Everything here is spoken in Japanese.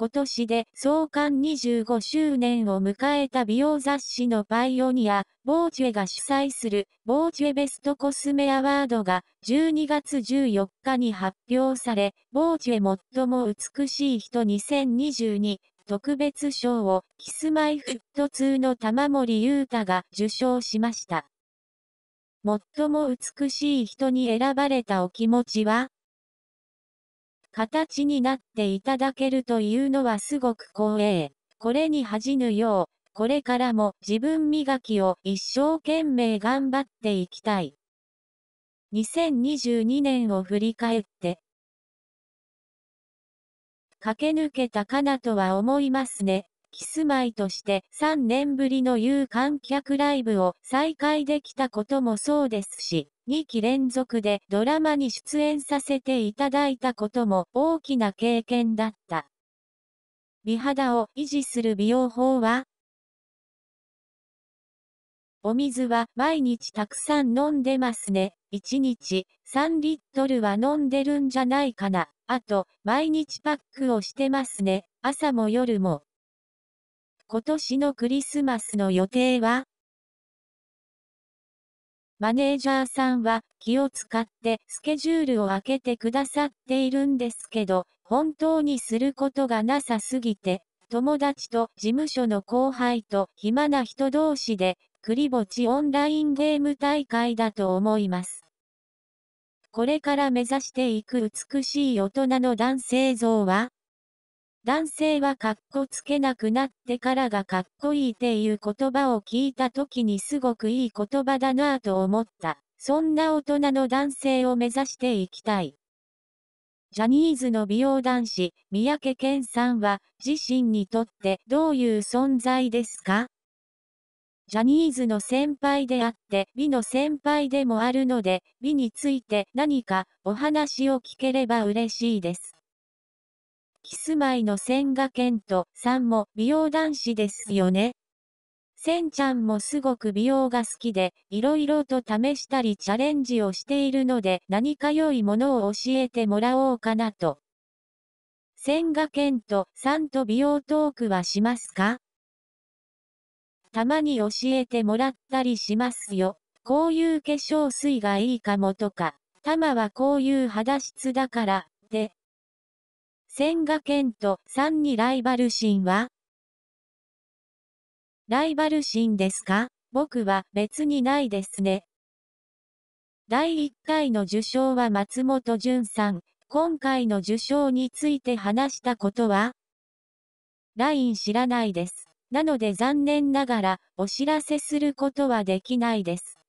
今年で創刊25周年を迎えた美容雑誌のパイオニア、ボーチエが主催するボーチエベストコスメアワードが12月14日に発表され、ボーチエ最も美しい人2022特別賞をキスマイフット2の玉森裕太が受賞しました。最も美しい人に選ばれたお気持ちは形になっていただけるというのはすごく光栄。これに恥じぬよう、これからも自分磨きを一生懸命頑張っていきたい。2022年を振り返って、駆け抜けたかなとは思いますね。キスマイとして3年ぶりの有観客ライブを再開できたこともそうですし、2期連続でドラマに出演させていただいたことも大きな経験だった。美肌を維持する美容法はお水は毎日たくさん飲んでますね。1日3リットルは飲んでるんじゃないかな。あと、毎日パックをしてますね。朝も夜も。今年のクリスマスの予定はマネージャーさんは気を使ってスケジュールを空けてくださっているんですけど、本当にすることがなさすぎて、友達と事務所の後輩と暇な人同士で、クリぼちオンラインゲーム大会だと思います。これから目指していく美しい大人の男性像は男性はかっこつけなくなってからがかっこいいっていう言葉を聞いた時にすごくいい言葉だなぁと思った。そんな大人の男性を目指していきたい。ジャニーズの美容男子、三宅健さんは自身にとってどういう存在ですかジャニーズの先輩であって、美の先輩でもあるので、美について何かお話を聞ければ嬉しいです。キスマイの千賀健人さんも美容男子ですよね。千ちゃんもすごく美容が好きで、いろいろと試したりチャレンジをしているので、何か良いものを教えてもらおうかなと。千賀健人さんと美容トークはしますかたまに教えてもらったりしますよ。こういう化粧水がいいかもとか、たまはこういう肌質だから、で、千賀健と3にライバル心はライバル心ですか僕は別にないですね。第1回の受賞は松本潤さん。今回の受賞について話したことは ?LINE 知らないです。なので残念ながらお知らせすることはできないです。